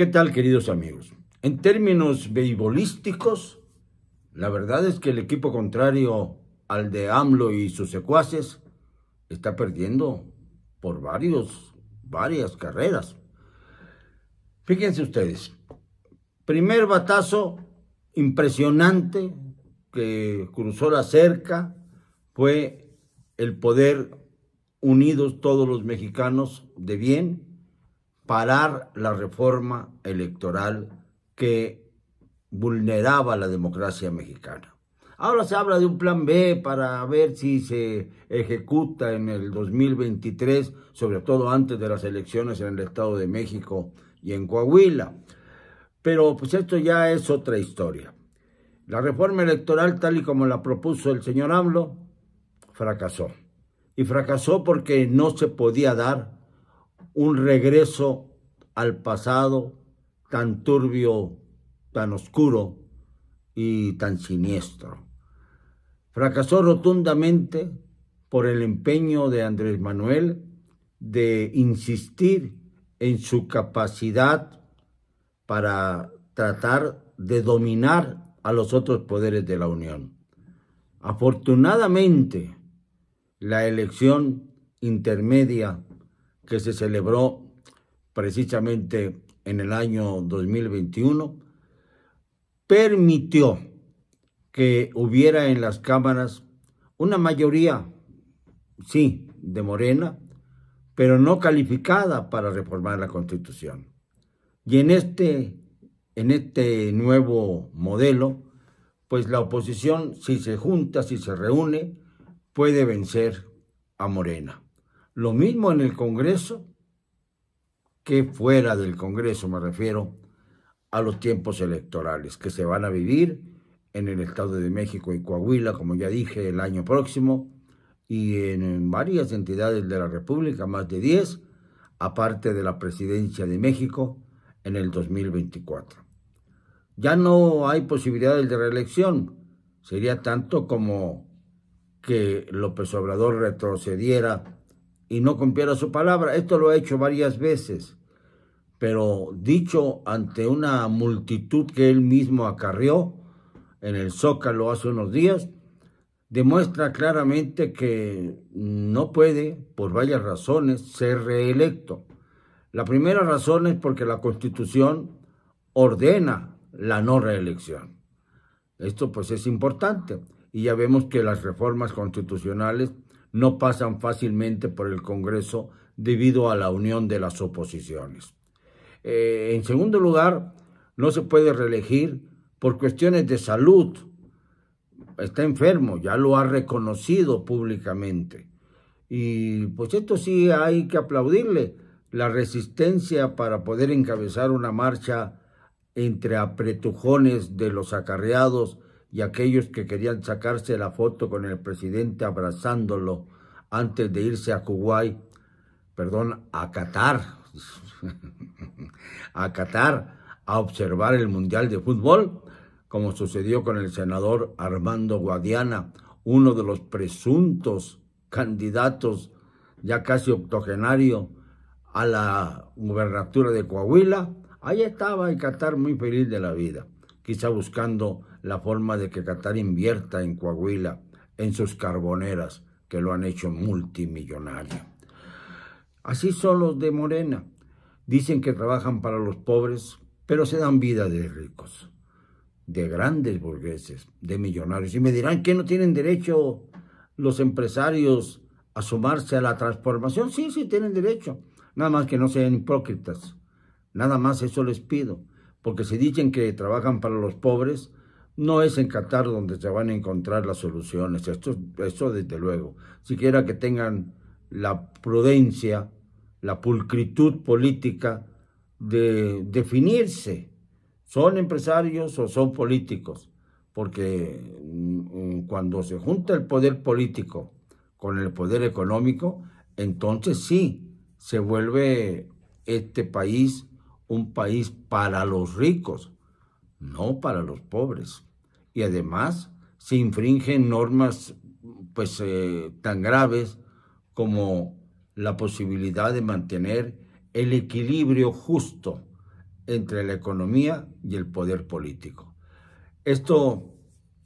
¿Qué tal, queridos amigos? En términos beibolísticos, la verdad es que el equipo contrario al de AMLO y sus secuaces está perdiendo por varios, varias carreras. Fíjense ustedes, primer batazo impresionante que cruzó la cerca fue el poder unidos todos los mexicanos de bien parar la reforma electoral que vulneraba la democracia mexicana. Ahora se habla de un plan B para ver si se ejecuta en el 2023, sobre todo antes de las elecciones en el Estado de México y en Coahuila. Pero pues esto ya es otra historia. La reforma electoral tal y como la propuso el señor AMLO fracasó. Y fracasó porque no se podía dar un regreso al pasado tan turbio, tan oscuro y tan siniestro. Fracasó rotundamente por el empeño de Andrés Manuel de insistir en su capacidad para tratar de dominar a los otros poderes de la Unión. Afortunadamente, la elección intermedia que se celebró precisamente en el año 2021, permitió que hubiera en las cámaras una mayoría, sí, de Morena, pero no calificada para reformar la Constitución. Y en este, en este nuevo modelo, pues la oposición, si se junta, si se reúne, puede vencer a Morena. Lo mismo en el Congreso, que fuera del Congreso, me refiero a los tiempos electorales que se van a vivir en el Estado de México y Coahuila, como ya dije, el año próximo, y en varias entidades de la República, más de 10, aparte de la presidencia de México en el 2024. Ya no hay posibilidades de reelección. Sería tanto como que López Obrador retrocediera y no cumpliera su palabra. Esto lo ha hecho varias veces pero dicho ante una multitud que él mismo acarrió en el Zócalo hace unos días, demuestra claramente que no puede, por varias razones, ser reelecto. La primera razón es porque la Constitución ordena la no reelección. Esto pues es importante y ya vemos que las reformas constitucionales no pasan fácilmente por el Congreso debido a la unión de las oposiciones. Eh, en segundo lugar, no se puede reelegir por cuestiones de salud. Está enfermo, ya lo ha reconocido públicamente. Y pues esto sí hay que aplaudirle la resistencia para poder encabezar una marcha entre apretujones de los acarreados y aquellos que querían sacarse la foto con el presidente abrazándolo antes de irse a Kuwait, perdón, a Qatar. a Qatar a observar el Mundial de Fútbol, como sucedió con el senador Armando Guadiana, uno de los presuntos candidatos ya casi octogenario a la gubernatura de Coahuila, ahí estaba el Qatar muy feliz de la vida, quizá buscando la forma de que Qatar invierta en Coahuila, en sus carboneras, que lo han hecho multimillonario. Así son los de Morena, Dicen que trabajan para los pobres, pero se dan vida de ricos, de grandes burgueses, de millonarios. Y me dirán que no tienen derecho los empresarios a sumarse a la transformación. Sí, sí, tienen derecho. Nada más que no sean hipócritas. Nada más eso les pido. Porque si dicen que trabajan para los pobres, no es en Qatar donde se van a encontrar las soluciones. Esto, desde luego. Siquiera que tengan la prudencia la pulcritud política de definirse. ¿Son empresarios o son políticos? Porque mm, mm, cuando se junta el poder político con el poder económico, entonces sí, se vuelve este país un país para los ricos, no para los pobres. Y además se infringen normas pues eh, tan graves como la posibilidad de mantener el equilibrio justo entre la economía y el poder político. Esto,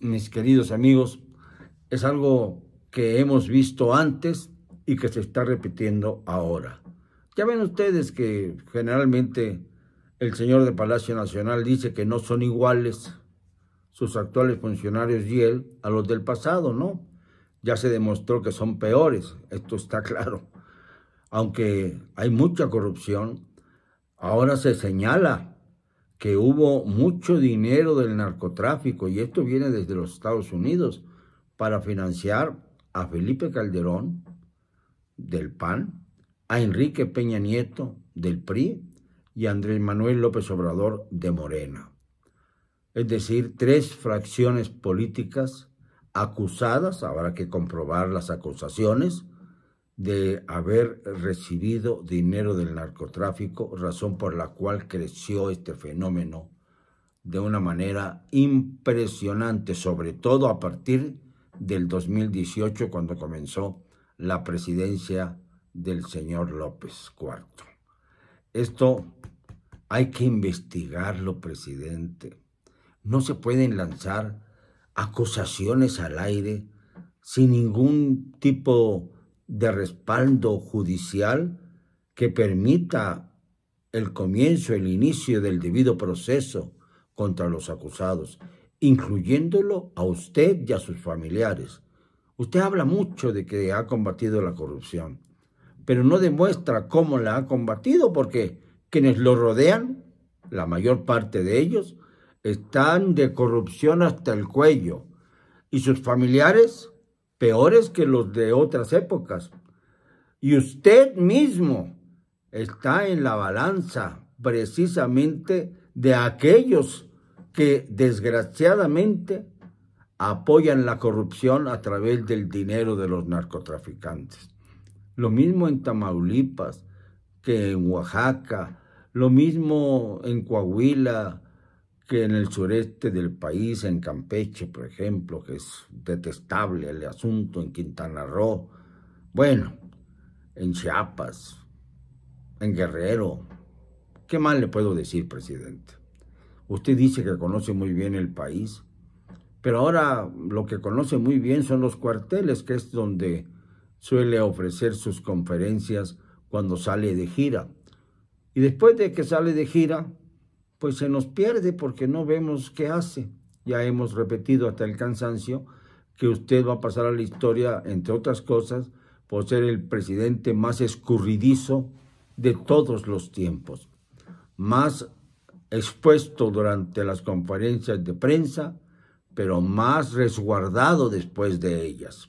mis queridos amigos, es algo que hemos visto antes y que se está repitiendo ahora. Ya ven ustedes que generalmente el señor de Palacio Nacional dice que no son iguales sus actuales funcionarios y él a los del pasado, ¿no? Ya se demostró que son peores, esto está claro aunque hay mucha corrupción, ahora se señala que hubo mucho dinero del narcotráfico, y esto viene desde los Estados Unidos, para financiar a Felipe Calderón del PAN, a Enrique Peña Nieto del PRI y a Andrés Manuel López Obrador de Morena. Es decir, tres fracciones políticas acusadas, habrá que comprobar las acusaciones, de haber recibido dinero del narcotráfico, razón por la cual creció este fenómeno de una manera impresionante, sobre todo a partir del 2018 cuando comenzó la presidencia del señor López IV. Esto hay que investigarlo, presidente. No se pueden lanzar acusaciones al aire sin ningún tipo de respaldo judicial que permita el comienzo, el inicio del debido proceso contra los acusados, incluyéndolo a usted y a sus familiares. Usted habla mucho de que ha combatido la corrupción, pero no demuestra cómo la ha combatido porque quienes lo rodean, la mayor parte de ellos, están de corrupción hasta el cuello y sus familiares peores que los de otras épocas. Y usted mismo está en la balanza precisamente de aquellos que desgraciadamente apoyan la corrupción a través del dinero de los narcotraficantes. Lo mismo en Tamaulipas que en Oaxaca, lo mismo en Coahuila, en el sureste del país, en Campeche, por ejemplo, que es detestable el asunto, en Quintana Roo, bueno, en Chiapas, en Guerrero. ¿Qué más le puedo decir, presidente? Usted dice que conoce muy bien el país, pero ahora lo que conoce muy bien son los cuarteles, que es donde suele ofrecer sus conferencias cuando sale de gira. Y después de que sale de gira, pues se nos pierde porque no vemos qué hace. Ya hemos repetido hasta el cansancio que usted va a pasar a la historia, entre otras cosas, por ser el presidente más escurridizo de todos los tiempos, más expuesto durante las conferencias de prensa, pero más resguardado después de ellas.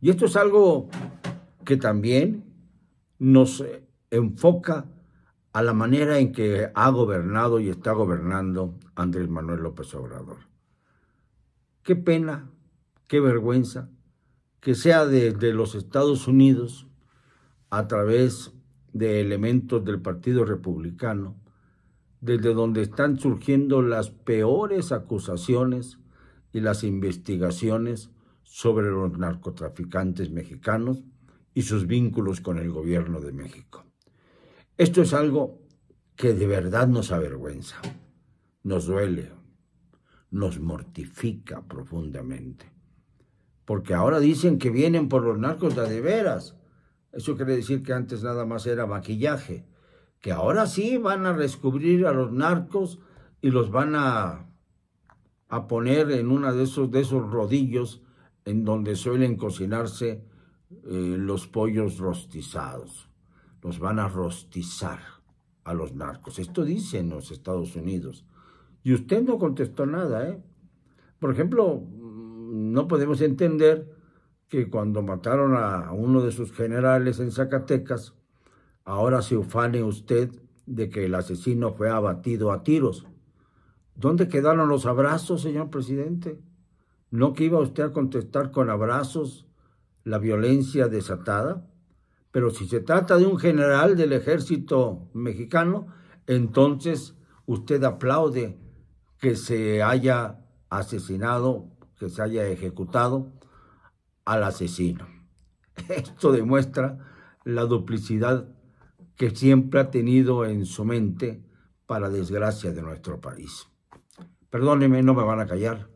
Y esto es algo que también nos enfoca a la manera en que ha gobernado y está gobernando Andrés Manuel López Obrador. Qué pena, qué vergüenza que sea desde los Estados Unidos, a través de elementos del Partido Republicano, desde donde están surgiendo las peores acusaciones y las investigaciones sobre los narcotraficantes mexicanos y sus vínculos con el gobierno de México. Esto es algo que de verdad nos avergüenza, nos duele, nos mortifica profundamente. Porque ahora dicen que vienen por los narcos de, veras. Eso quiere decir que antes nada más era maquillaje. Que ahora sí van a descubrir a los narcos y los van a, a poner en uno de esos, de esos rodillos en donde suelen cocinarse eh, los pollos rostizados nos van a rostizar a los narcos. Esto dicen los Estados Unidos. Y usted no contestó nada, ¿eh? Por ejemplo, mm, no podemos entender que cuando mataron a uno de sus generales en Zacatecas, ahora se ufane usted de que el asesino fue abatido a tiros. ¿Dónde quedaron los abrazos, señor presidente? ¿No que iba usted a contestar con abrazos la violencia desatada? Pero si se trata de un general del ejército mexicano, entonces usted aplaude que se haya asesinado, que se haya ejecutado al asesino. Esto demuestra la duplicidad que siempre ha tenido en su mente para desgracia de nuestro país. Perdóneme, no me van a callar.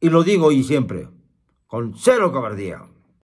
Y lo digo y siempre, con cero cobardía.